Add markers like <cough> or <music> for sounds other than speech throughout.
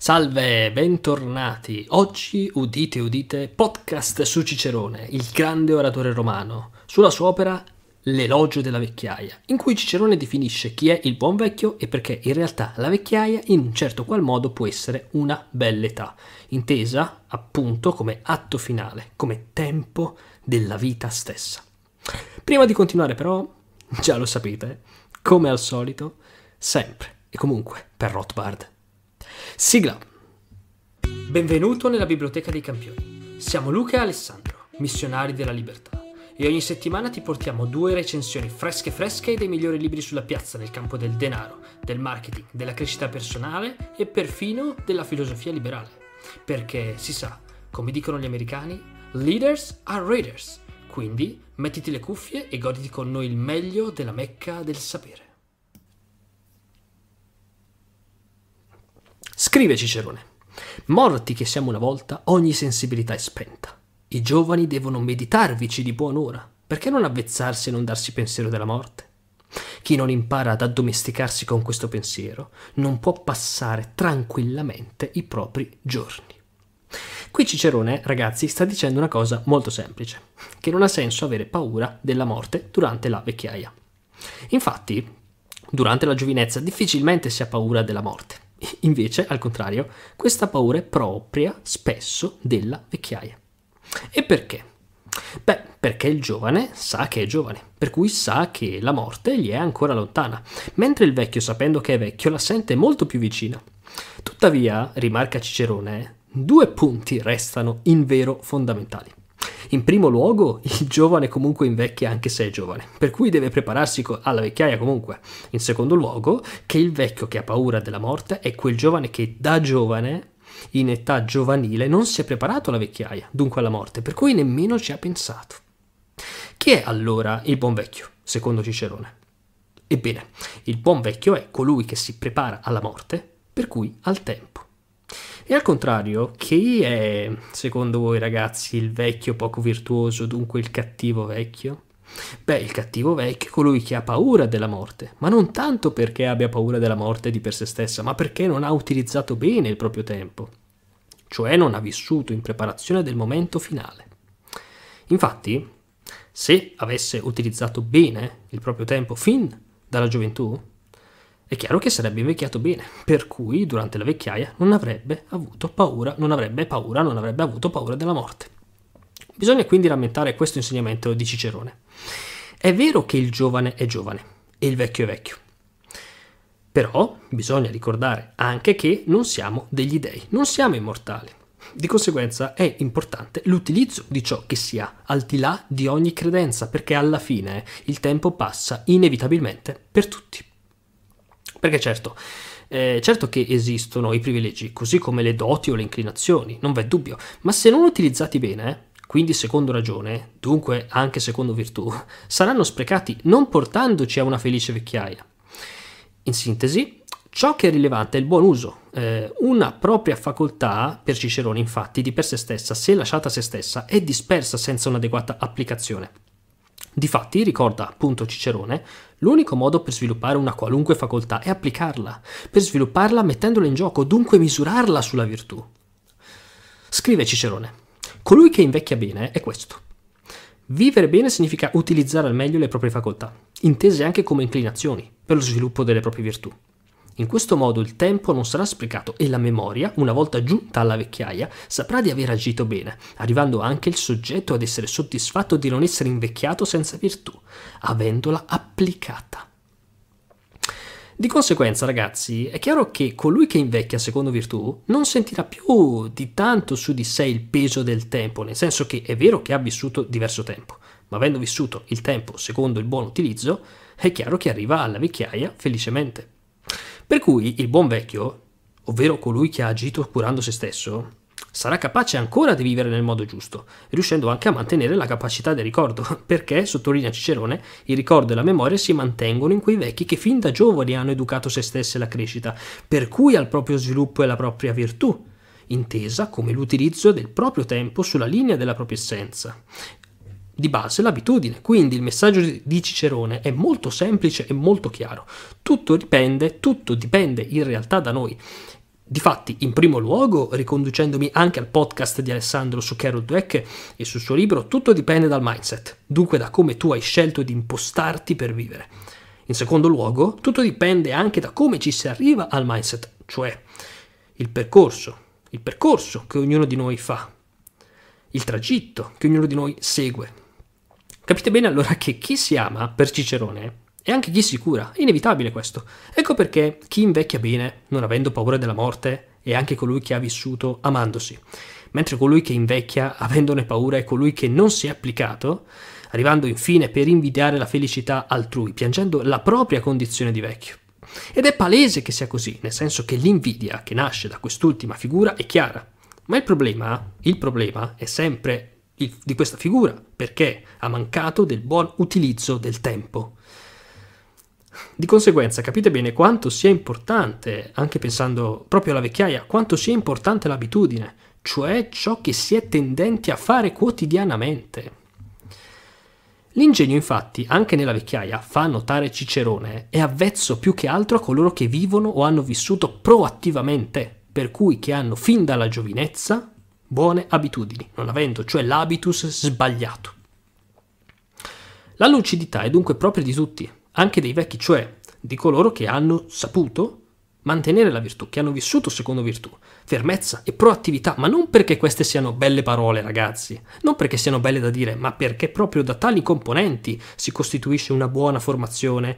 Salve, bentornati. Oggi, udite, udite, podcast su Cicerone, il grande oratore romano, sulla sua opera L'elogio della vecchiaia, in cui Cicerone definisce chi è il buon vecchio e perché in realtà la vecchiaia in un certo qual modo può essere una bella età, intesa appunto come atto finale, come tempo della vita stessa. Prima di continuare però, già lo sapete, come al solito, sempre e comunque per Rothbard Sigla. Benvenuto nella Biblioteca dei Campioni. Siamo Luca e Alessandro, missionari della libertà. E ogni settimana ti portiamo due recensioni fresche fresche dei migliori libri sulla piazza nel campo del denaro, del marketing, della crescita personale e perfino della filosofia liberale. Perché si sa, come dicono gli americani, leaders are readers. Quindi mettiti le cuffie e goditi con noi il meglio della mecca del sapere. Scrive Cicerone, morti che siamo una volta, ogni sensibilità è spenta. I giovani devono meditarvici di buon'ora, perché non avvezzarsi e non darsi pensiero della morte? Chi non impara ad addomesticarsi con questo pensiero non può passare tranquillamente i propri giorni. Qui Cicerone, ragazzi, sta dicendo una cosa molto semplice, che non ha senso avere paura della morte durante la vecchiaia. Infatti, durante la giovinezza difficilmente si ha paura della morte. Invece, al contrario, questa paura è propria spesso della vecchiaia. E perché? Beh, perché il giovane sa che è giovane, per cui sa che la morte gli è ancora lontana, mentre il vecchio, sapendo che è vecchio, la sente molto più vicina. Tuttavia, rimarca Cicerone, due punti restano in vero fondamentali. In primo luogo, il giovane comunque invecchia anche se è giovane, per cui deve prepararsi alla vecchiaia comunque. In secondo luogo, che il vecchio che ha paura della morte è quel giovane che da giovane, in età giovanile, non si è preparato alla vecchiaia, dunque alla morte, per cui nemmeno ci ha pensato. Chi è allora il buon vecchio, secondo Cicerone? Ebbene, il buon vecchio è colui che si prepara alla morte, per cui al tempo. E al contrario, chi è secondo voi ragazzi il vecchio poco virtuoso, dunque il cattivo vecchio? Beh, il cattivo vecchio è colui che ha paura della morte, ma non tanto perché abbia paura della morte di per se stessa, ma perché non ha utilizzato bene il proprio tempo, cioè non ha vissuto in preparazione del momento finale. Infatti, se avesse utilizzato bene il proprio tempo fin dalla gioventù, è chiaro che sarebbe invecchiato bene, per cui durante la vecchiaia non avrebbe avuto paura, non avrebbe paura, non avrebbe avuto paura della morte. Bisogna quindi rammentare questo insegnamento di Cicerone. È vero che il giovane è giovane e il vecchio è vecchio. Però bisogna ricordare anche che non siamo degli dei, non siamo immortali. Di conseguenza è importante l'utilizzo di ciò che si ha al di là di ogni credenza, perché alla fine il tempo passa inevitabilmente per tutti. Perché certo, eh, certo che esistono i privilegi, così come le doti o le inclinazioni, non v'è dubbio, ma se non utilizzati bene, quindi secondo ragione, dunque anche secondo virtù, saranno sprecati non portandoci a una felice vecchiaia. In sintesi, ciò che è rilevante è il buon uso. Eh, una propria facoltà, per Cicerone infatti, di per sé stessa, se lasciata a se stessa, è dispersa senza un'adeguata applicazione. Difatti, ricorda appunto Cicerone, l'unico modo per sviluppare una qualunque facoltà è applicarla, per svilupparla mettendola in gioco, dunque misurarla sulla virtù. Scrive Cicerone, colui che invecchia bene è questo. Vivere bene significa utilizzare al meglio le proprie facoltà, intese anche come inclinazioni, per lo sviluppo delle proprie virtù. In questo modo il tempo non sarà sprecato e la memoria, una volta giunta alla vecchiaia, saprà di aver agito bene, arrivando anche il soggetto ad essere soddisfatto di non essere invecchiato senza virtù, avendola applicata. Di conseguenza, ragazzi, è chiaro che colui che invecchia secondo virtù non sentirà più di tanto su di sé il peso del tempo, nel senso che è vero che ha vissuto diverso tempo, ma avendo vissuto il tempo secondo il buon utilizzo, è chiaro che arriva alla vecchiaia felicemente. Per cui il buon vecchio, ovvero colui che ha agito curando se stesso, sarà capace ancora di vivere nel modo giusto, riuscendo anche a mantenere la capacità del ricordo, <laughs> perché, sottolinea Cicerone, il ricordo e la memoria si mantengono in quei vecchi che fin da giovani hanno educato se stessi alla crescita, per cui al proprio sviluppo e alla propria virtù, intesa come l'utilizzo del proprio tempo sulla linea della propria essenza di base l'abitudine. Quindi il messaggio di Cicerone è molto semplice e molto chiaro. Tutto dipende, tutto dipende in realtà da noi. Difatti, in primo luogo, riconducendomi anche al podcast di Alessandro su Carol Dweck e sul suo libro, tutto dipende dal mindset, dunque da come tu hai scelto di impostarti per vivere. In secondo luogo, tutto dipende anche da come ci si arriva al mindset, cioè il percorso, il percorso che ognuno di noi fa, il tragitto che ognuno di noi segue, Capite bene allora che chi si ama per Cicerone è anche chi si cura, è inevitabile questo. Ecco perché chi invecchia bene, non avendo paura della morte, è anche colui che ha vissuto amandosi, mentre colui che invecchia, avendone paura, è colui che non si è applicato, arrivando infine per invidiare la felicità altrui, piangendo la propria condizione di vecchio. Ed è palese che sia così, nel senso che l'invidia che nasce da quest'ultima figura è chiara. Ma il problema, il problema è sempre di questa figura perché ha mancato del buon utilizzo del tempo. Di conseguenza capite bene quanto sia importante, anche pensando proprio alla vecchiaia, quanto sia importante l'abitudine, cioè ciò che si è tendenti a fare quotidianamente. L'ingegno infatti, anche nella vecchiaia, fa notare Cicerone, è avvezzo più che altro a coloro che vivono o hanno vissuto proattivamente, per cui che hanno fin dalla giovinezza buone abitudini, non avendo cioè l'habitus sbagliato. La lucidità è dunque propria di tutti, anche dei vecchi, cioè di coloro che hanno saputo mantenere la virtù, che hanno vissuto secondo virtù, fermezza e proattività, ma non perché queste siano belle parole, ragazzi, non perché siano belle da dire, ma perché proprio da tali componenti si costituisce una buona formazione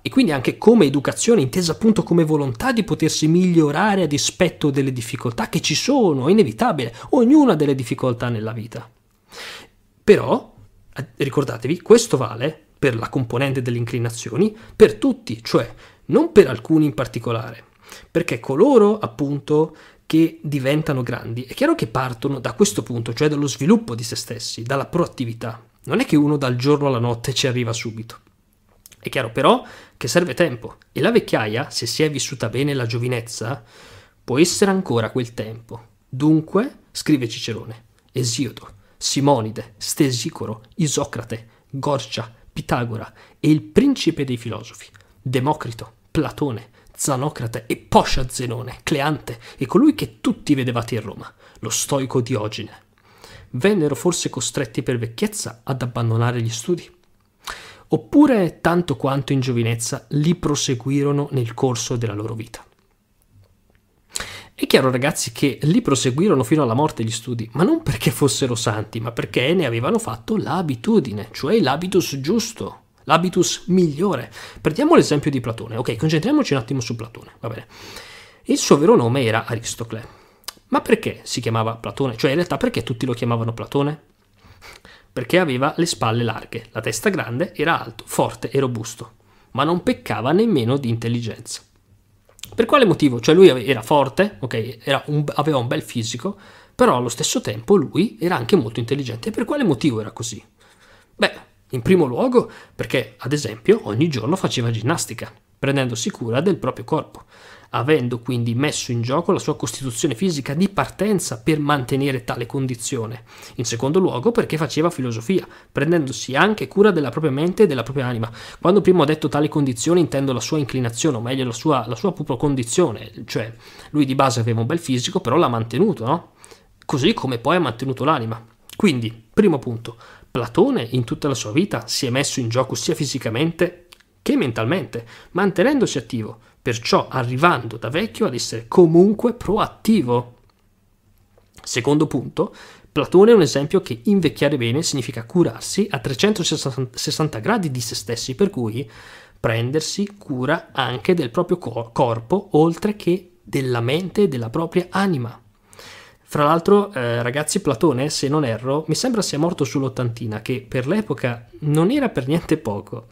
e quindi anche come educazione, intesa appunto come volontà di potersi migliorare a dispetto delle difficoltà che ci sono, è inevitabile, ognuna delle difficoltà nella vita. Però, eh, ricordatevi, questo vale per la componente delle inclinazioni, per tutti, cioè non per alcuni in particolare, perché coloro appunto che diventano grandi, è chiaro che partono da questo punto, cioè dallo sviluppo di se stessi, dalla proattività. Non è che uno dal giorno alla notte ci arriva subito. È chiaro però che serve tempo e la vecchiaia, se si è vissuta bene la giovinezza, può essere ancora quel tempo. Dunque, scrive Cicerone, Esiodo, Simonide, Stesicoro, Isocrate, Gorcia, Pitagora e il principe dei filosofi, Democrito, Platone, Zanocrate e Poscia Zenone, Cleante e colui che tutti vedevate in Roma, lo stoico Diogene. Vennero forse costretti per vecchiezza ad abbandonare gli studi? oppure tanto quanto in giovinezza li proseguirono nel corso della loro vita. È chiaro ragazzi che li proseguirono fino alla morte gli studi, ma non perché fossero santi, ma perché ne avevano fatto l'abitudine, cioè l'habitus giusto, l'habitus migliore. Prendiamo l'esempio di Platone, ok, concentriamoci un attimo su Platone, va bene. Il suo vero nome era Aristocle, ma perché si chiamava Platone? Cioè in realtà perché tutti lo chiamavano Platone? perché aveva le spalle larghe, la testa grande, era alto, forte e robusto, ma non peccava nemmeno di intelligenza. Per quale motivo? Cioè lui era forte, okay, era un, aveva un bel fisico, però allo stesso tempo lui era anche molto intelligente. E per quale motivo era così? Beh, in primo luogo perché, ad esempio, ogni giorno faceva ginnastica, prendendosi cura del proprio corpo avendo quindi messo in gioco la sua costituzione fisica di partenza per mantenere tale condizione. In secondo luogo perché faceva filosofia, prendendosi anche cura della propria mente e della propria anima. Quando prima ho detto tale condizione intendo la sua inclinazione, o meglio la sua, la sua propria condizione, cioè lui di base aveva un bel fisico però l'ha mantenuto, no? Così come poi ha mantenuto l'anima. Quindi, primo punto, Platone in tutta la sua vita si è messo in gioco sia fisicamente che mentalmente, mantenendosi attivo perciò arrivando da vecchio ad essere comunque proattivo. Secondo punto, Platone è un esempio che invecchiare bene significa curarsi a 360 gradi di se stessi, per cui prendersi cura anche del proprio cor- corpo, oltre che della mente e della propria anima. Fra l'altro, eh, ragazzi, Platone, se non erro, mi sembra sia morto sull'ottantina, che per l'epoca non era per niente poco.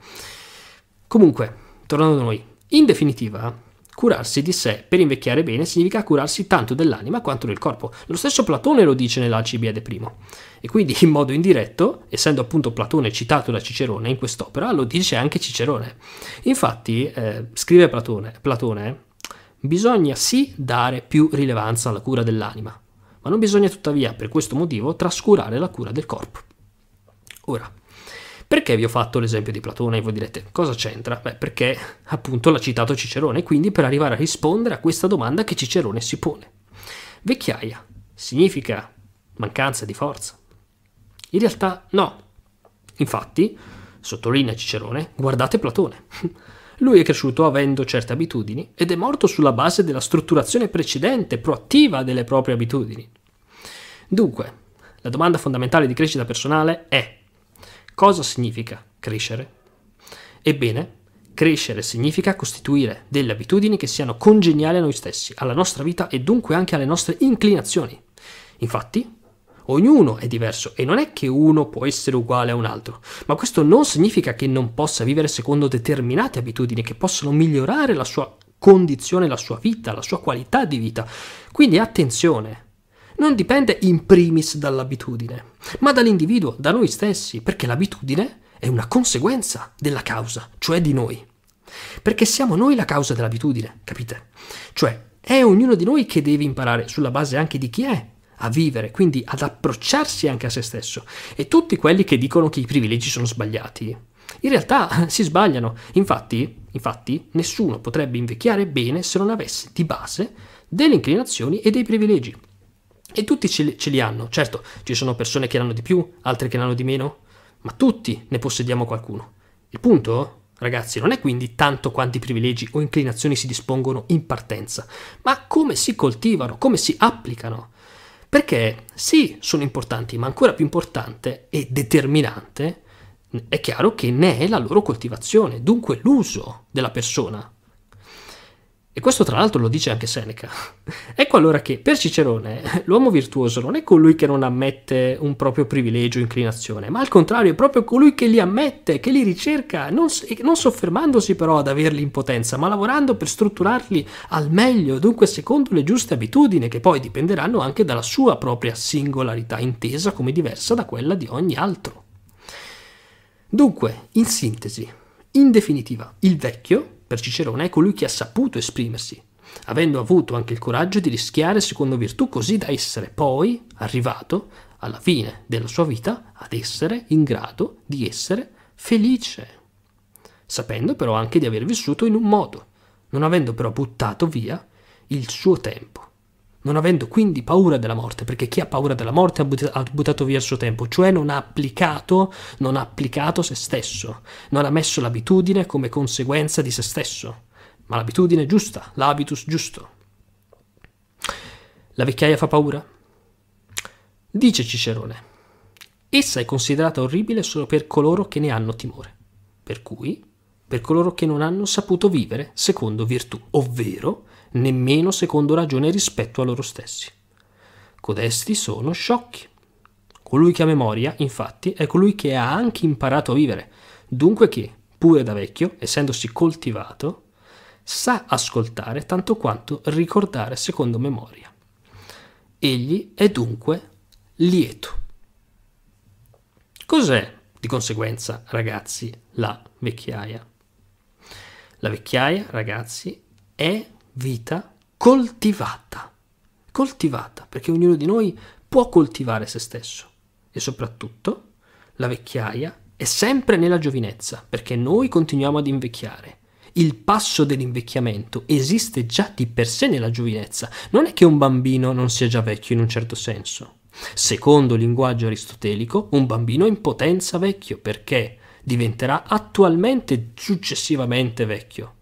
Comunque, tornando a noi, in definitiva, curarsi di sé per invecchiare bene significa curarsi tanto dell'anima quanto del corpo. Lo stesso Platone lo dice nell'Alcibiade I. E quindi in modo indiretto, essendo appunto Platone citato da Cicerone in quest'opera, lo dice anche Cicerone. Infatti, eh, scrive Platone, Platone, bisogna sì dare più rilevanza alla cura dell'anima, ma non bisogna tuttavia per questo motivo trascurare la cura del corpo. Ora, perché vi ho fatto l'esempio di Platone? E voi direte cosa c'entra? Beh, perché appunto l'ha citato Cicerone, quindi per arrivare a rispondere a questa domanda che Cicerone si pone. Vecchiaia significa mancanza di forza? In realtà no. Infatti, sottolinea Cicerone, guardate Platone. <laughs> Lui è cresciuto avendo certe abitudini ed è morto sulla base della strutturazione precedente, proattiva delle proprie abitudini. Dunque, la domanda fondamentale di crescita personale è Cosa significa crescere? Ebbene, crescere significa costituire delle abitudini che siano congeniali a noi stessi, alla nostra vita e dunque anche alle nostre inclinazioni. Infatti, ognuno è diverso e non è che uno può essere uguale a un altro, ma questo non significa che non possa vivere secondo determinate abitudini che possono migliorare la sua condizione, la sua vita, la sua qualità di vita. Quindi attenzione, non dipende in primis dall'abitudine, ma dall'individuo, da noi stessi, perché l'abitudine è una conseguenza della causa, cioè di noi. Perché siamo noi la causa dell'abitudine, capite? Cioè è ognuno di noi che deve imparare, sulla base anche di chi è, a vivere, quindi ad approcciarsi anche a se stesso. E tutti quelli che dicono che i privilegi sono sbagliati, in realtà eh, si sbagliano. Infatti, infatti, nessuno potrebbe invecchiare bene se non avesse di base delle inclinazioni e dei privilegi. E tutti ce li, ce li hanno, certo, ci sono persone che ne hanno di più, altre che ne hanno di meno, ma tutti ne possediamo qualcuno. Il punto, ragazzi, non è quindi tanto quanti privilegi o inclinazioni si dispongono in partenza, ma come si coltivano, come si applicano. Perché sì, sono importanti, ma ancora più importante e determinante è chiaro che ne è la loro coltivazione, dunque l'uso della persona e questo tra l'altro lo dice anche Seneca. <laughs> ecco allora che per Cicerone <laughs> l'uomo virtuoso non è colui che non ammette un proprio privilegio o inclinazione, ma al contrario è proprio colui che li ammette, che li ricerca, non, non soffermandosi però ad averli in potenza, ma lavorando per strutturarli al meglio, dunque secondo le giuste abitudini che poi dipenderanno anche dalla sua propria singolarità intesa come diversa da quella di ogni altro. Dunque, in sintesi, in definitiva, il vecchio per Cicerone è colui che ha saputo esprimersi, avendo avuto anche il coraggio di rischiare secondo virtù così da essere poi arrivato alla fine della sua vita ad essere in grado di essere felice, sapendo però anche di aver vissuto in un modo, non avendo però buttato via il suo tempo non avendo quindi paura della morte, perché chi ha paura della morte ha buttato via il suo tempo, cioè non ha applicato, non ha applicato se stesso, non ha messo l'abitudine come conseguenza di se stesso, ma l'abitudine giusta, l'habitus giusto. La vecchiaia fa paura? Dice Cicerone, essa è considerata orribile solo per coloro che ne hanno timore, per cui per coloro che non hanno saputo vivere secondo virtù, ovvero nemmeno secondo ragione rispetto a loro stessi. Codesti sono sciocchi. Colui che ha memoria, infatti, è colui che ha anche imparato a vivere, dunque che, pure da vecchio, essendosi coltivato, sa ascoltare tanto quanto ricordare secondo memoria. Egli è dunque lieto. Cos'è di conseguenza, ragazzi, la vecchiaia? La vecchiaia, ragazzi, è vita coltivata. Coltivata, perché ognuno di noi può coltivare se stesso e soprattutto la vecchiaia è sempre nella giovinezza, perché noi continuiamo ad invecchiare. Il passo dell'invecchiamento esiste già di per sé nella giovinezza, non è che un bambino non sia già vecchio in un certo senso. Secondo il linguaggio aristotelico, un bambino è in potenza vecchio perché diventerà attualmente successivamente vecchio.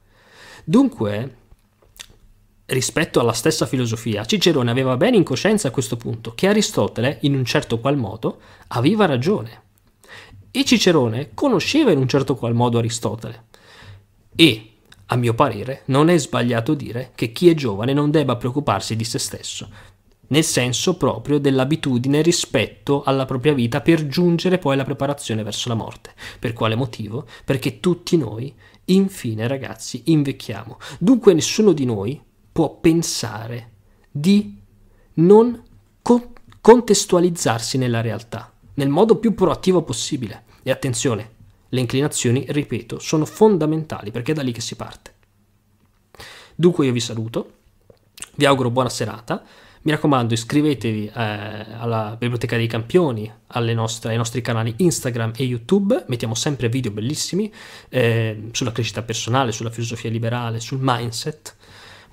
Dunque, rispetto alla stessa filosofia, Cicerone aveva bene in coscienza a questo punto che Aristotele, in un certo qual modo, aveva ragione. E Cicerone conosceva in un certo qual modo Aristotele. E, a mio parere, non è sbagliato dire che chi è giovane non debba preoccuparsi di se stesso, nel senso proprio dell'abitudine rispetto alla propria vita per giungere poi alla preparazione verso la morte. Per quale motivo? Perché tutti noi, infine ragazzi, invecchiamo. Dunque nessuno di noi può pensare di non co- contestualizzarsi nella realtà nel modo più proattivo possibile. E attenzione, le inclinazioni, ripeto, sono fondamentali perché è da lì che si parte. Dunque io vi saluto, vi auguro buona serata, mi raccomando iscrivetevi eh, alla Biblioteca dei Campioni, nostre, ai nostri canali Instagram e YouTube, mettiamo sempre video bellissimi eh, sulla crescita personale, sulla filosofia liberale, sul mindset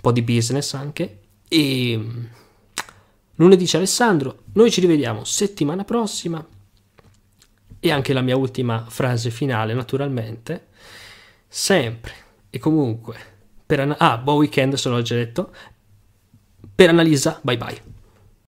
po' di business anche. E mm, lunedì c'è Alessandro, noi ci rivediamo settimana prossima. E anche la mia ultima frase finale, naturalmente, sempre e comunque. Per an- ah, buon weekend, se l'ho già detto. Per Annalisa, bye bye.